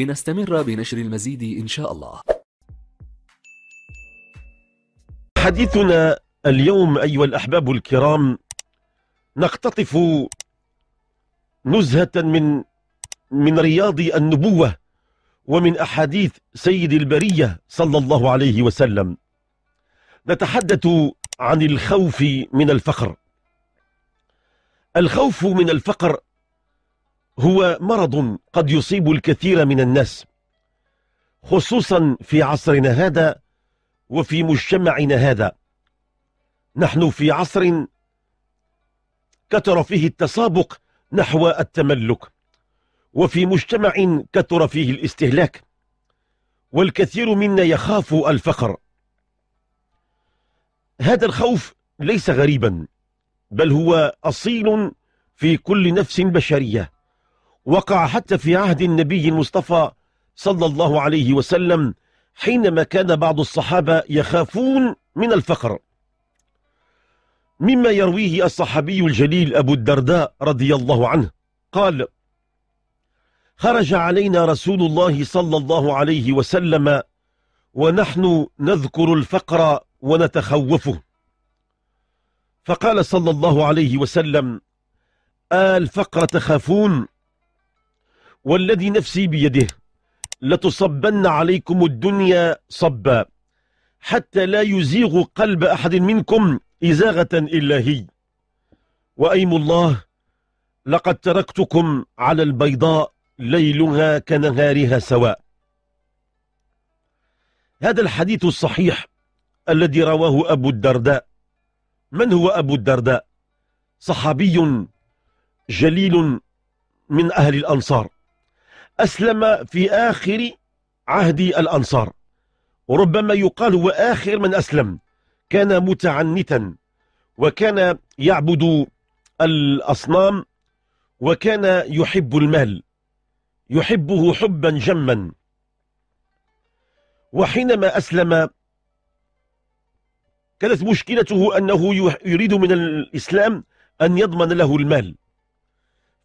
لنستمر بنشر المزيد إن شاء الله حديثنا اليوم أيها الأحباب الكرام نقتطف نزهة من من رياض النبوة ومن أحاديث سيد البرية صلى الله عليه وسلم نتحدث عن الخوف من الفقر الخوف من الفقر هو مرض قد يصيب الكثير من الناس خصوصا في عصرنا هذا وفي مجتمعنا هذا نحن في عصر كثر فيه التسابق نحو التملك وفي مجتمع كثر فيه الاستهلاك والكثير منا يخاف الفقر هذا الخوف ليس غريبا بل هو أصيل في كل نفس بشرية وقع حتى في عهد النبي المصطفى صلى الله عليه وسلم حينما كان بعض الصحابة يخافون من الفقر مما يرويه الصحابي الجليل أبو الدرداء رضي الله عنه قال خرج علينا رسول الله صلى الله عليه وسلم ونحن نذكر الفقر ونتخوفه فقال صلى الله عليه وسلم آل فقر تخافون والذي نفسي بيده لتصبن عليكم الدنيا صبا حتى لا يزيغ قلب أحد منكم إزاغة إلا هي وأيم الله لقد تركتكم على البيضاء ليلها كنهارها سواء هذا الحديث الصحيح الذي رواه أبو الدرداء من هو أبو الدرداء؟ صحابي جليل من أهل الأنصار أسلم في آخر عهد الأنصار وربما يقال هو آخر من أسلم كان متعنتا وكان يعبد الأصنام وكان يحب المال يحبه حبا جما وحينما أسلم كانت مشكلته أنه يريد من الإسلام أن يضمن له المال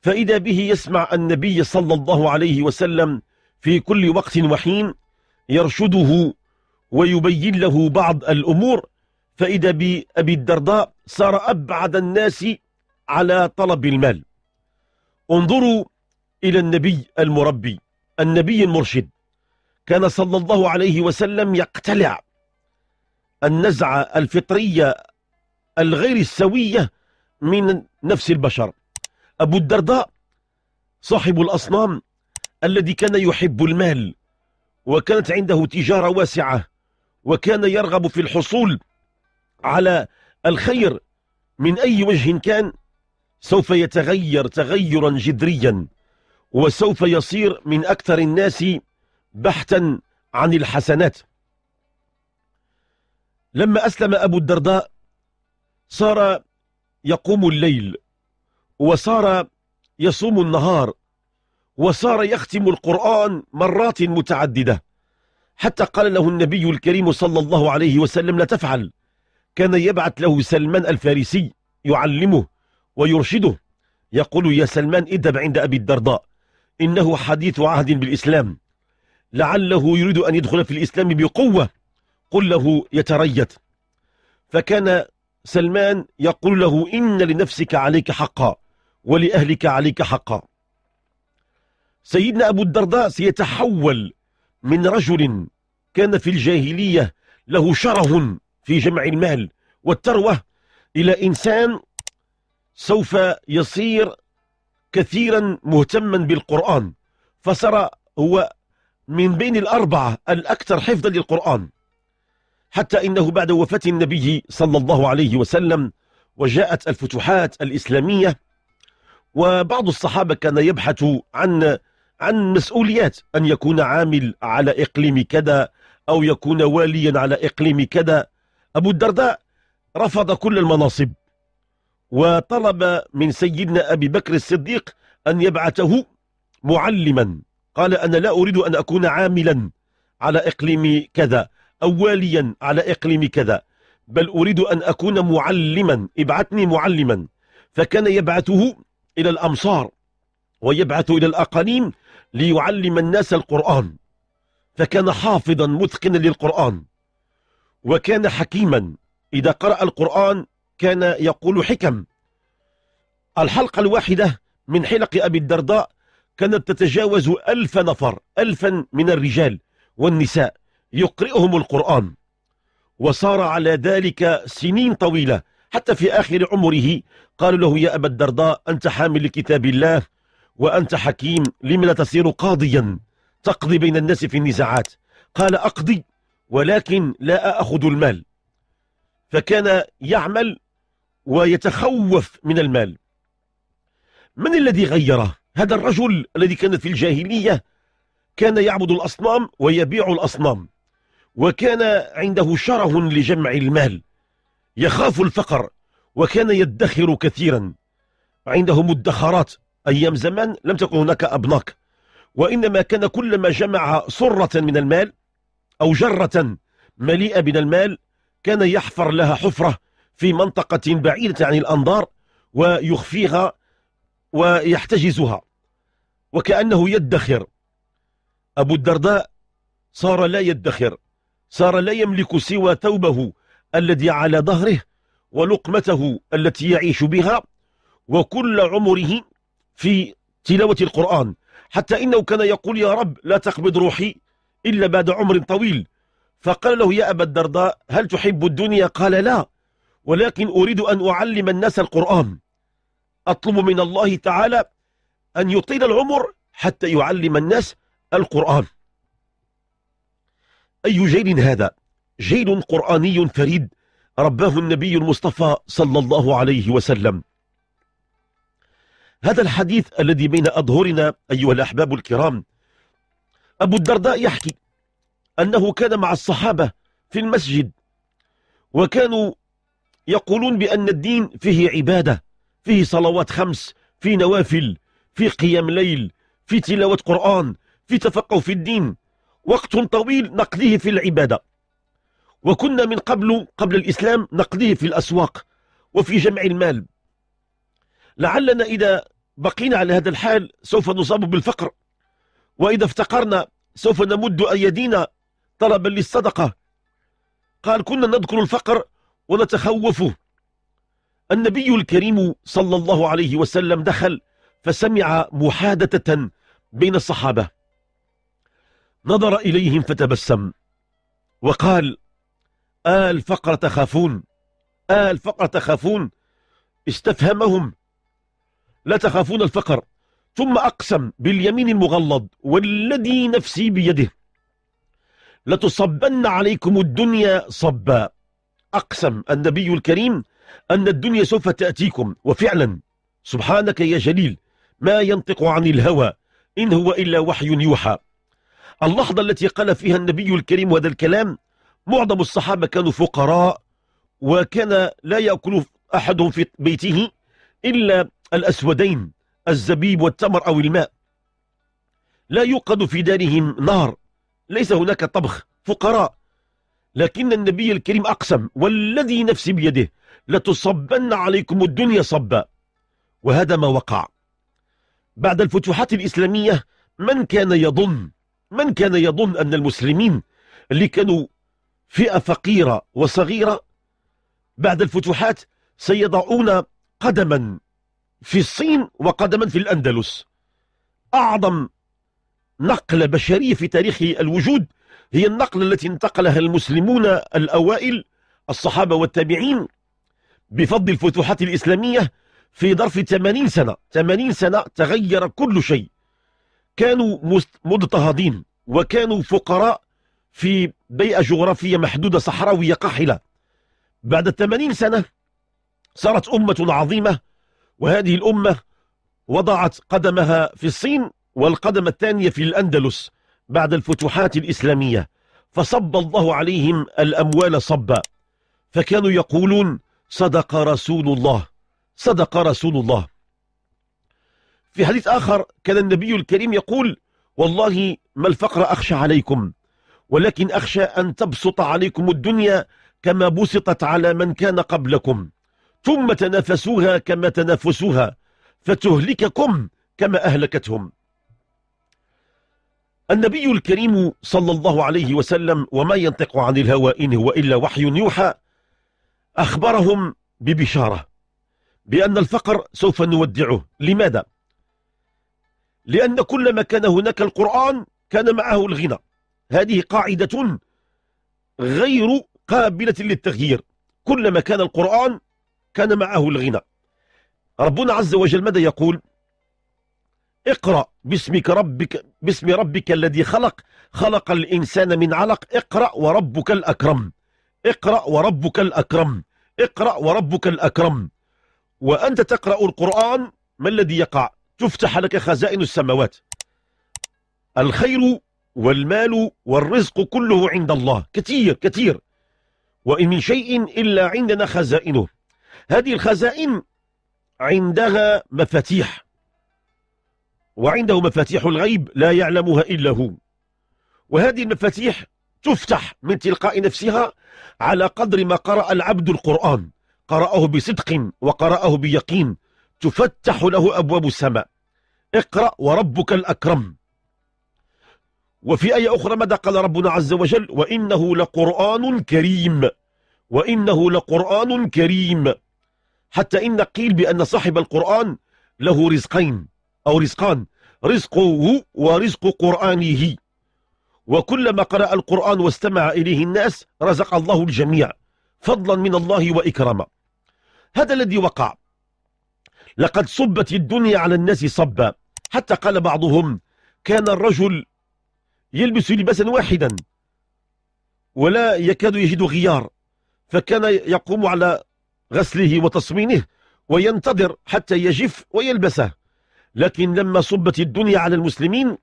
فإذا به يسمع النبي صلى الله عليه وسلم في كل وقت وحين يرشده ويبين له بعض الأمور فإذا بأبي الدرداء صار أبعد الناس على طلب المال انظروا إلى النبي المربي النبي المرشد كان صلى الله عليه وسلم يقتلع النزعة الفطرية الغير السوية من نفس البشر أبو الدرداء صاحب الأصنام الذي كان يحب المال وكانت عنده تجارة واسعة وكان يرغب في الحصول على الخير من أي وجه كان سوف يتغير تغيرا جذريا وسوف يصير من أكثر الناس بحثا عن الحسنات لما أسلم أبو الدرداء صار يقوم الليل وصار يصوم النهار وصار يختم القرآن مرات متعددة حتى قال له النبي الكريم صلى الله عليه وسلم لا تفعل كان يبعث له سلمان الفارسي يعلمه ويرشده يقول يا سلمان اذهب عند أبي الدرداء إنه حديث عهد بالإسلام لعله يريد أن يدخل في الإسلام بقوة قل له يتريت فكان سلمان يقول له إن لنفسك عليك حقا ولأهلك عليك حقا سيدنا أبو الدرداء سيتحول من رجل كان في الجاهلية له شره في جمع المال والثروة إلى إنسان سوف يصير كثيرا مهتما بالقرآن فصار هو من بين الأربعة الأكثر حفظا للقرآن حتى إنه بعد وفاة النبي صلى الله عليه وسلم وجاءت الفتوحات الإسلامية وبعض الصحابة كان يبحث عن عن مسؤوليات أن يكون عامل على إقليم كذا أو يكون واليا على إقليم كذا أبو الدرداء رفض كل المناصب وطلب من سيدنا أبي بكر الصديق أن يبعثه معلما قال أنا لا أريد أن أكون عاملا على إقليم كذا أو واليا على إقليم كذا بل أريد أن أكون معلما ابعثني معلما فكان يبعثه إلى الأمصار ويبعث إلى الأقاليم ليعلم الناس القرآن فكان حافظا متقنا للقرآن وكان حكيما إذا قرأ القرآن كان يقول حكم الحلقة الواحدة من حلق أبي الدرداء كانت تتجاوز ألف نفر ألفا من الرجال والنساء يقرئهم القرآن وصار على ذلك سنين طويلة حتى في آخر عمره قالوا له يا أبا الدرداء أنت حامل لكتاب الله وأنت حكيم لم لا تصير قاضيا تقضي بين الناس في النزاعات قال أقضي ولكن لا أخذ المال فكان يعمل ويتخوف من المال من الذي غيره هذا الرجل الذي كان في الجاهلية كان يعبد الأصنام ويبيع الأصنام وكان عنده شره لجمع المال يخاف الفقر وكان يدخر كثيرا عنده مدخرات أيام زمان لم تكن هناك أبناك وإنما كان كلما جمع صرة من المال أو جرة مليئة من المال كان يحفر لها حفرة في منطقة بعيدة عن الأنظار ويخفيها ويحتجزها وكأنه يدخر أبو الدرداء صار لا يدخر صار لا يملك سوى ثوبه الذي على ظهره ولقمته التي يعيش بها وكل عمره في تلاوة القرآن حتى إنه كان يقول يا رب لا تقبض روحي إلا بعد عمر طويل فقال له يا أبا الدرداء هل تحب الدنيا قال لا ولكن أريد أن أعلم الناس القرآن أطلب من الله تعالى أن يطيل العمر حتى يعلم الناس القرآن أي جيل هذا جيل قرآني فريد رباه النبي المصطفى صلى الله عليه وسلم هذا الحديث الذي بين أظهرنا أيها الأحباب الكرام أبو الدرداء يحكي أنه كان مع الصحابة في المسجد وكانوا يقولون بأن الدين فيه عبادة فيه صلوات خمس في نوافل في قيام ليل في تلاوة قرآن في تفقه في الدين وقت طويل نقضيه في العبادة وكنا من قبل قبل الإسلام نقضيه في الأسواق وفي جمع المال لعلنا إذا بقينا على هذا الحال سوف نصاب بالفقر وإذا افتقرنا سوف نمد أيدينا طلبا للصدقة قال كنا نذكر الفقر ونتخوفه النبي الكريم صلى الله عليه وسلم دخل فسمع محادثة بين الصحابة نظر إليهم فتبسم وقال آل فقرة تخافون آل فقرة تخافون استفهمهم لا تخافون الفقر ثم أقسم باليمين المغلظ والذي نفسي بيده لتصبن عليكم الدنيا صبا أقسم النبي الكريم أن الدنيا سوف تأتيكم وفعلا سبحانك يا جليل ما ينطق عن الهوى إن هو إلا وحي يوحى اللحظة التي قال فيها النبي الكريم هذا الكلام معظم الصحابة كانوا فقراء وكان لا يأكل أحدهم في بيته إلا الأسودين الزبيب والتمر أو الماء لا يوقد في دارهم نار ليس هناك طبخ فقراء لكن النبي الكريم أقسم والذي نفسي بيده لتصبن عليكم الدنيا صبا وهذا ما وقع بعد الفتوحات الإسلامية من كان يظن من كان يظن أن المسلمين اللي كانوا فئة فقيرة وصغيرة بعد الفتوحات سيضعون قدما في الصين وقدما في الأندلس أعظم نقلة بشرية في تاريخ الوجود هي النقلة التي انتقلها المسلمون الأوائل الصحابة والتابعين بفضل الفتوحات الإسلامية في ظرف 80 سنة 80 سنة تغير كل شيء كانوا مضطهدين وكانوا فقراء في بيئة جغرافية محدودة صحراوية قاحلة بعد 80 سنة صارت أمة عظيمة وهذه الأمة وضعت قدمها في الصين والقدم الثانية في الأندلس بعد الفتوحات الإسلامية فصب الله عليهم الأموال صبا فكانوا يقولون صدق رسول الله صدق رسول الله في حديث آخر كان النبي الكريم يقول والله ما الفقر أخشى عليكم ولكن أخشى أن تبسط عليكم الدنيا كما بسطت على من كان قبلكم ثم تنافسوها كما تنافسوها فتهلككم كما أهلكتهم النبي الكريم صلى الله عليه وسلم وما ينطق عن الهوى إن هو إلا وحي يوحى أخبرهم ببشارة بأن الفقر سوف نودعه لماذا؟ لأن كلما كان هناك القرآن كان معه الغنى هذه قاعدة غير قابلة للتغيير كلما كان القرآن كان معه الغنى ربنا عز وجل ماذا يقول اقرأ باسمك ربك باسم ربك الذي خلق خلق الإنسان من علق اقرأ وربك الأكرم اقرأ وربك الأكرم اقرأ وربك الأكرم وأنت تقرأ القرآن ما الذي يقع تفتح لك خزائن السماوات الخير والمال والرزق كله عند الله كثير كثير وإن من شيء إلا عندنا خزائنه هذه الخزائن عندها مفاتيح وعنده مفاتيح الغيب لا يعلمها إلا هو وهذه المفاتيح تفتح من تلقاء نفسها على قدر ما قرأ العبد القرآن قرأه بصدق وقرأه بيقين تفتح له أبواب السماء اقرأ وربك الأكرم وفي آية أخرى ماذا قال ربنا عز وجل وإنه لقرآن كريم وإنه لقرآن كريم حتى إن قيل بأن صاحب القرآن له رزقين أو رزقان رزقه ورزق قرآنه وكلما قرأ القرآن واستمع إليه الناس رزق الله الجميع فضلا من الله وإكراما هذا الذي وقع لقد صبت الدنيا على الناس صبا حتى قال بعضهم كان الرجل يلبس لباسا واحدا ولا يكاد يجد غيار فكان يقوم على غسله وتصمينه وينتظر حتى يجف ويلبسه لكن لما صبت الدنيا على المسلمين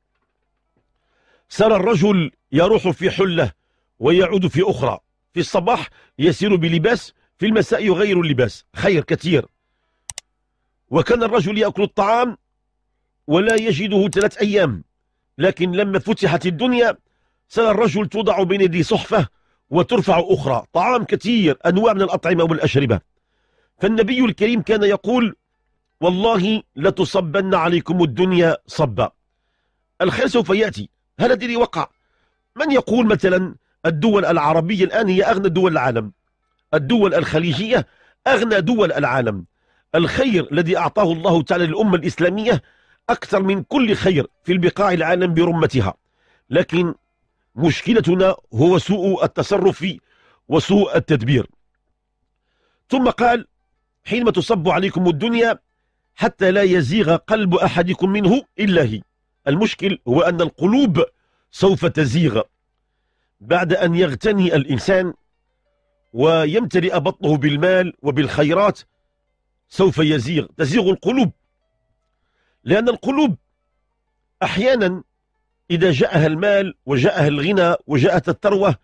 سار الرجل يروح في حلة ويعود في أخرى في الصباح يسير بلباس في المساء يغير اللباس خير كثير وكان الرجل يأكل الطعام ولا يجده ثلاث أيام لكن لما فتحت الدنيا صار الرجل توضع بين يدي صحفة وترفع أخرى طعام كثير أنواع من الأطعمة والأشربة فالنبي الكريم كان يقول والله لتصبن عليكم الدنيا صبا الخير سوف يأتي هل الذي وقع من يقول مثلا الدول العربية الآن هي أغنى دول العالم الدول الخليجية أغنى دول العالم الخير الذي أعطاه الله تعالى للأمة الإسلامية أكثر من كل خير في البقاع العالم برمتها لكن مشكلتنا هو سوء التصرف وسوء التدبير ثم قال حينما تصب عليكم الدنيا حتى لا يزيغ قلب أحدكم منه إلا هي المشكل هو أن القلوب سوف تزيغ بعد أن يغتني الإنسان ويمتلئ بطنه بالمال وبالخيرات سوف يزيغ تزيغ القلوب لأن القلوب أحيانا إذا جاءها المال وجاءها الغنى وجاءت الثروة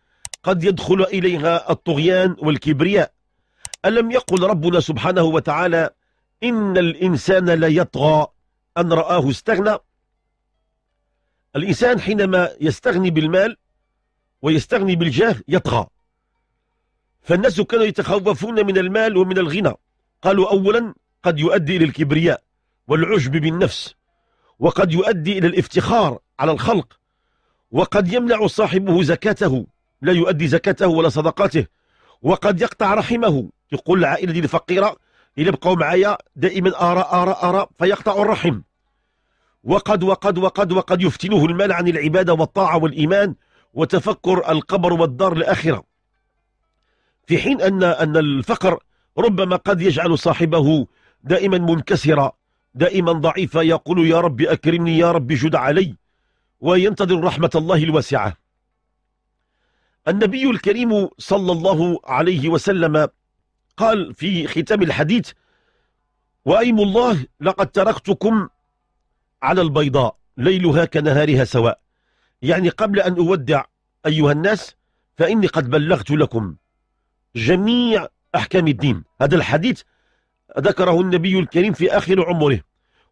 قد يدخل إليها الطغيان والكبرياء ألم يقل ربنا سبحانه وتعالى إن الإنسان ليطغى أن رآه استغنى الإنسان حينما يستغني بالمال ويستغني بالجاه يطغى فالناس كانوا يتخوفون من المال ومن الغنى قالوا أولا قد يؤدي إلى الكبرياء والعجب بالنفس وقد يؤدي إلى الافتخار على الخلق وقد يمنع صاحبه زكاته لا يؤدي زكاته ولا صدقاته وقد يقطع رحمه يقول العائلة دي الفقيرة يبقوا بقوا معايا دائما أرى أرى أرى فيقطع الرحم وقد وقد وقد وقد يفتنه المال عن العبادة والطاعة والإيمان وتفكر القبر والدار الآخرة في حين أن, أن الفقر ربما قد يجعل صاحبه دائما منكسرا دائما ضعيفة يقول يا رب أكرمني يا رب جد علي وينتظر رحمة الله الواسعة النبي الكريم صلى الله عليه وسلم قال في ختام الحديث وأيم الله لقد تركتكم على البيضاء ليلها كنهارها سواء يعني قبل أن أودع أيها الناس فإني قد بلغت لكم جميع أحكام الدين هذا الحديث ذكره النبي الكريم في آخر عمره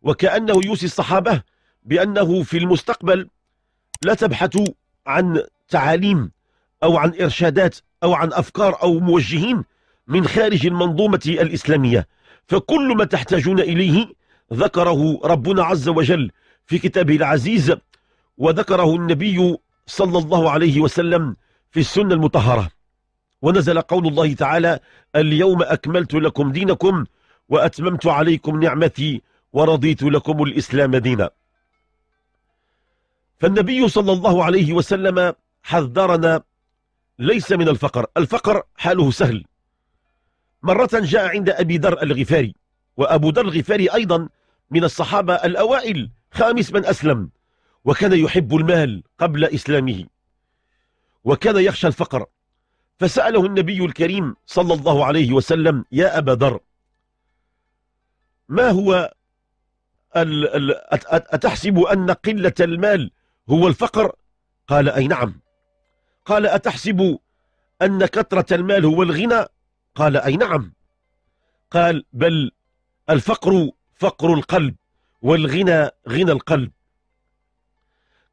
وكأنه يوصي الصحابة بأنه في المستقبل لا تبحثوا عن تعاليم أو عن إرشادات أو عن أفكار أو موجهين من خارج المنظومة الإسلامية فكل ما تحتاجون إليه ذكره ربنا عز وجل في كتابه العزيز وذكره النبي صلى الله عليه وسلم في السنة المطهرة ونزل قول الله تعالى اليوم أكملت لكم دينكم وأتممت عليكم نعمتي ورضيت لكم الإسلام دينا فالنبي صلى الله عليه وسلم حذرنا ليس من الفقر الفقر حاله سهل مرة جاء عند أبي ذر الغفاري وأبو ذر الغفاري أيضا من الصحابة الأوائل خامس من أسلم وكان يحب المال قبل إسلامه وكان يخشى الفقر فسأله النبي الكريم صلى الله عليه وسلم يا أبا ذر ما هو أتحسب أن قلة المال هو الفقر قال أي نعم قال أتحسب أن كثرة المال هو الغنى قال أي نعم قال بل الفقر فقر القلب والغنى غنى القلب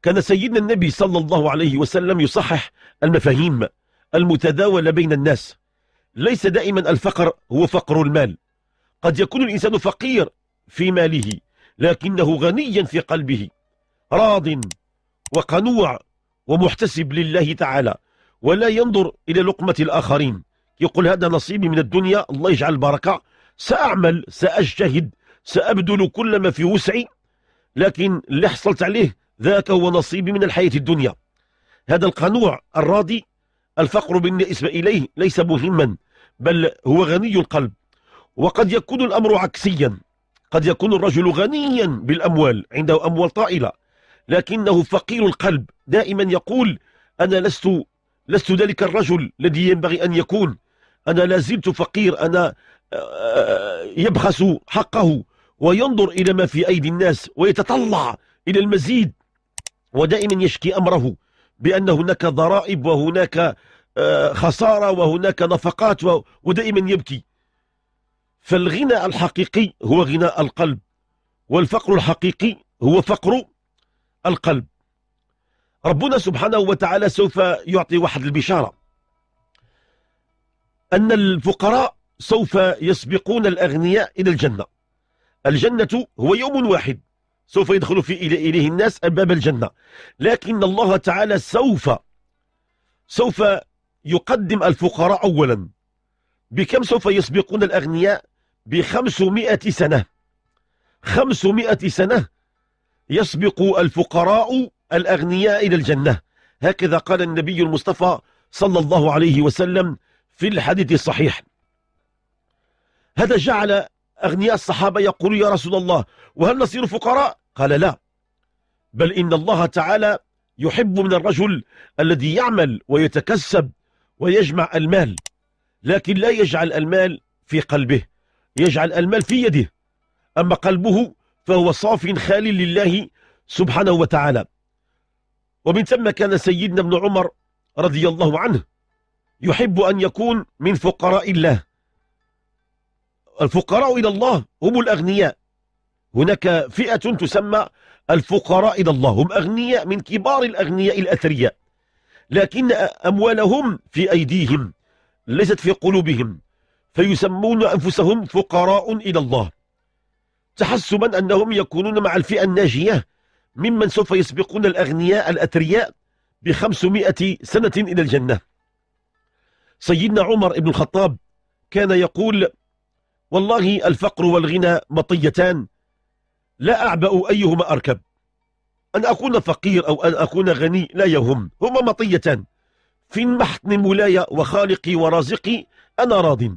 كان سيدنا النبي صلى الله عليه وسلم يصحح المفاهيم المتداولة بين الناس ليس دائما الفقر هو فقر المال قد يكون الإنسان فقير في ماله لكنه غنيا في قلبه راض وقنوع ومحتسب لله تعالى ولا ينظر إلى لقمة الآخرين يقول هذا نصيبي من الدنيا الله يجعل البركة سأعمل سأجتهد سأبذل كل ما في وسعي لكن اللي حصلت عليه ذاك هو نصيبي من الحياة الدنيا هذا القنوع الراضي الفقر بالنسبة إليه ليس مهما بل هو غني القلب وقد يكون الأمر عكسيا قد يكون الرجل غنيا بالأموال عنده أموال طائلة لكنه فقير القلب دائما يقول أنا لست لست ذلك الرجل الذي ينبغي أن يكون أنا لازلت فقير أنا آه، آه، يبخس حقه وينظر إلى ما في أيدي الناس ويتطلع إلى المزيد ودائما يشكي أمره بأن هناك ضرائب وهناك آه، خسارة وهناك نفقات ودائما يبكي فالغنى الحقيقي هو غنى القلب والفقر الحقيقي هو فقر القلب ربنا سبحانه وتعالى سوف يعطي واحد البشارة أن الفقراء سوف يسبقون الأغنياء إلى الجنة الجنة هو يوم واحد سوف يدخل في إليه الناس باب الجنة لكن الله تعالى سوف سوف يقدم الفقراء أولا بكم سوف يسبقون الأغنياء بخمسمائة سنة خمسمائة سنة يسبق الفقراء الأغنياء إلى الجنة هكذا قال النبي المصطفى صلى الله عليه وسلم في الحديث الصحيح هذا جعل أغنياء الصحابة يقولوا يا رسول الله وهل نصير فقراء؟ قال لا بل إن الله تعالى يحب من الرجل الذي يعمل ويتكسب ويجمع المال لكن لا يجعل المال في قلبه يجعل المال في يده أما قلبه فهو صاف خالي لله سبحانه وتعالى ومن ثم كان سيدنا ابن عمر رضي الله عنه يحب أن يكون من فقراء الله الفقراء إلى الله هم الأغنياء هناك فئة تسمى الفقراء إلى الله هم أغنياء من كبار الأغنياء الأثرياء لكن أموالهم في أيديهم ليست في قلوبهم فيسمون أنفسهم فقراء إلى الله تحسبا أنهم يكونون مع الفئة الناجية ممن سوف يسبقون الأغنياء الأثرياء بخمسمائة سنة إلى الجنة سيدنا عمر بن الخطاب كان يقول والله الفقر والغنى مطيتان لا أعبأ أيهما أركب أن أكون فقير أو أن أكون غني لا يهم هما مطيتان في محطن مولاي وخالقي ورازقي أنا راضٍ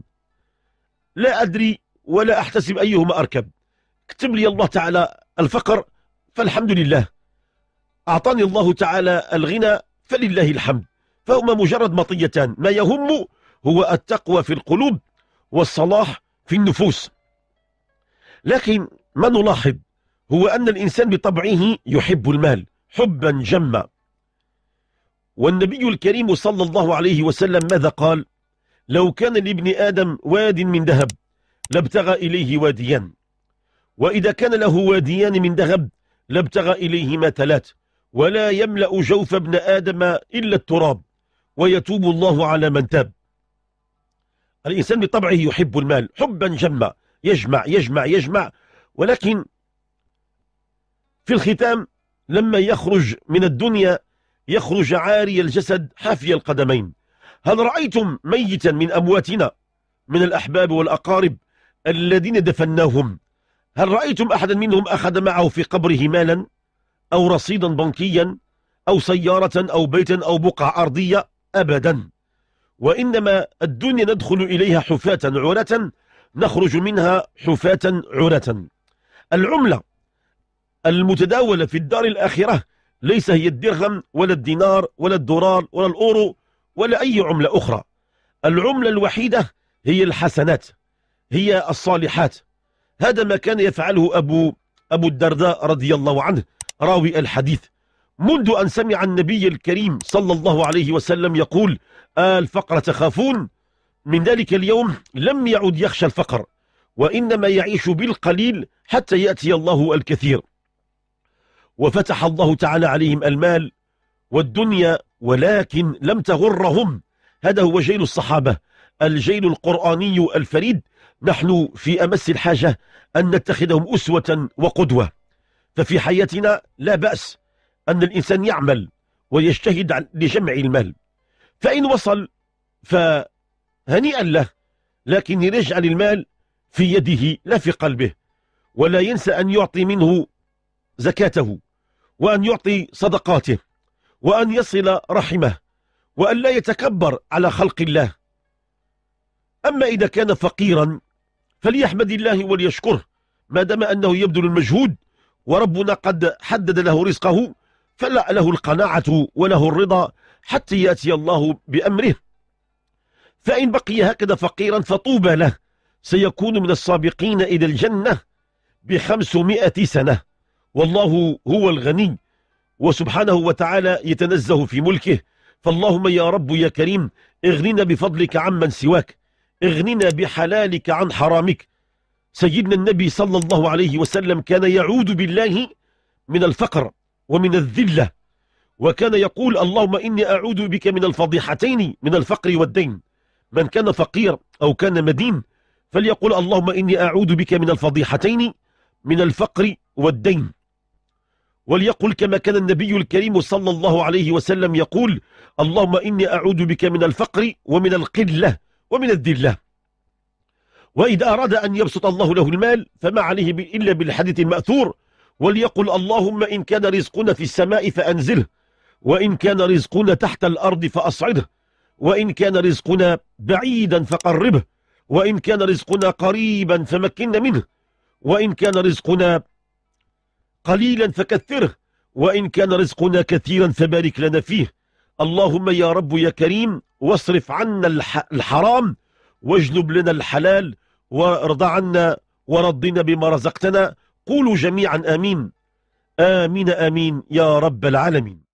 لا أدري ولا أحتسب أيهما أركب كتب لي الله تعالى الفقر فالحمد لله أعطاني الله تعالى الغنى فلله الحمد فهما مجرد مطيتان ما يهم هو التقوى في القلوب والصلاح في النفوس لكن ما نلاحظ هو أن الإنسان بطبعه يحب المال حبا جما والنبي الكريم صلى الله عليه وسلم ماذا قال لو كان لابن آدم واد من ذهب لابتغى إليه واديا وإذا كان له واديان من ذهب لابتغى إليهما تلات ولا يملأ جوف ابن آدم إلا التراب ويتوب الله على من تاب الإنسان بطبعه يحب المال حبا جما يجمع يجمع يجمع ولكن في الختام لما يخرج من الدنيا يخرج عاري الجسد حافي القدمين هل رأيتم ميتا من أمواتنا من الأحباب والأقارب الذين دفناهم هل رأيتم أحدا منهم أخذ معه في قبره مالا أو رصيدا بنكيا أو سيارة أو بيتا أو بقعة أرضية أبدا وإنما الدنيا ندخل إليها حفاة عرة نخرج منها حفاة عرة العملة المتداولة في الدار الآخرة ليس هي الدرهم ولا الدينار ولا الدولار ولا الأورو ولا أي عملة أخرى العملة الوحيدة هي الحسنات هي الصالحات هذا ما كان يفعله أبو, أبو الدرداء رضي الله عنه راوي الحديث منذ أن سمع النبي الكريم صلى الله عليه وسلم يقول آه الفقر تخافون من ذلك اليوم لم يعد يخشى الفقر وإنما يعيش بالقليل حتى يأتي الله الكثير وفتح الله تعالى عليهم المال والدنيا ولكن لم تغرهم هذا هو جيل الصحابة الجيل القرآني الفريد نحن في أمس الحاجة أن نتخذهم أسوة وقدوة ففي حياتنا لا بأس أن الإنسان يعمل ويجتهد لجمع المال فإن وصل فهنيئا له لكن يجعل المال في يده لا في قلبه ولا ينسى أن يعطي منه زكاته وأن يعطي صدقاته وأن يصل رحمه وأن لا يتكبر على خلق الله أما إذا كان فقيرا فليحمد الله وليشكره ما دام أنه يبذل المجهود وربنا قد حدد له رزقه فلا له القناعة وله الرضا حتى يأتي الله بأمره فإن بقي هكذا فقيرا فطوبى له سيكون من السابقين إلى الجنة بخمسمائة سنة والله هو الغني وسبحانه وتعالى يتنزه في ملكه فاللهم يا رب يا كريم اغننا بفضلك عمن سواك اغننا بحلالك عن حرامك سيدنا النبي صلى الله عليه وسلم كان يعود بالله من الفقر ومن الذلة وكان يقول اللهم إني أعوذ بك من الفضيحتين من الفقر والدين من كان فقير أو كان مدين فليقول اللهم إني أعوذ بك من الفضيحتين من الفقر والدين وليقل كما كان النبي الكريم صلى الله عليه وسلم يقول اللهم إني أعوذ بك من الفقر ومن القلة ومن الذلة وإذا أراد أن يبسط الله له المال فما عليه إلا بالحديث المأثور وليقل اللهم إن كان رزقنا في السماء فأنزله وإن كان رزقنا تحت الأرض فأصعده وإن كان رزقنا بعيدا فقربه وإن كان رزقنا قريبا فمكنا منه وإن كان رزقنا قليلا فكثره وإن كان رزقنا كثيرا فبارك لنا فيه اللهم يا رب يا كريم واصرف عنا الحرام واجنب لنا الحلال وارض عنا ورضنا بما رزقتنا قولوا جميعا آمين آمين آمين يا رب العالمين